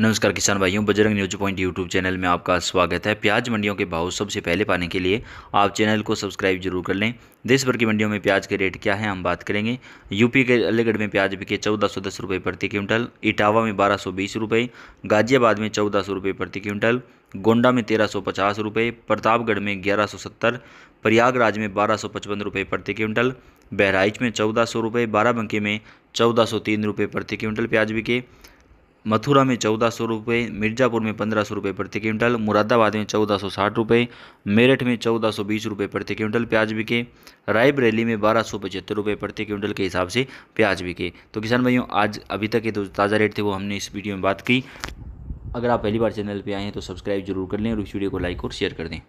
नमस्कार किसान भाइयों Bajrang news point YouTube channel में आपका स्वागत है प्याज मंडियों के भाव सबसे पहले पाने के लिए आप चैनल को सब्सक्राइब जरूर कर लें देश भर की मंडियों में प्याज के रेट क्या है हम बात करेंगे यूपी के अलीगढ़ में प्याज बिके चौदह सौ दस रुपये प्रति क्विंटल इटावा में बारह सौ बीस रुपये गाजियाबाद में चौदह सौ रुपये प्रति क्विंटल गोंडा में तेरह सौ पचास रुपये प्रतापगढ़ में ग्यारह सौ सत्तर प्रयागराज में बारह सौ पचपन रुपये प्रति क्विंटल बहराइच में चौदह सौ रुपये बाराबंकी में चौदह सौ तीन रुपये प्रति क्विंटल प्याज बिके मथुरा में चौदह सौ रुपये मिर्ज़ापुर में पंद्रह सौ रुपये प्रति क्विंटल मुरादाबाद में चौदह सौ साठ रुपये मेरठ में चौदह सौ बीस रुपये प्रति क्विंटल प्याज बिके रायबरेली में बारह सौ पचहत्तर रुपये प्रति क्विंटल के हिसाब से प्याज बिके तो किसान भाइयों आज अभी तक के जो तो ताज़ा रेट थे वो हमने इस वीडियो में बात की अगर आप पहली बार चैनल पर आए हैं तो सब्सक्राइब जरूर कर लें और इस वीडियो को लाइक और शेयर कर दें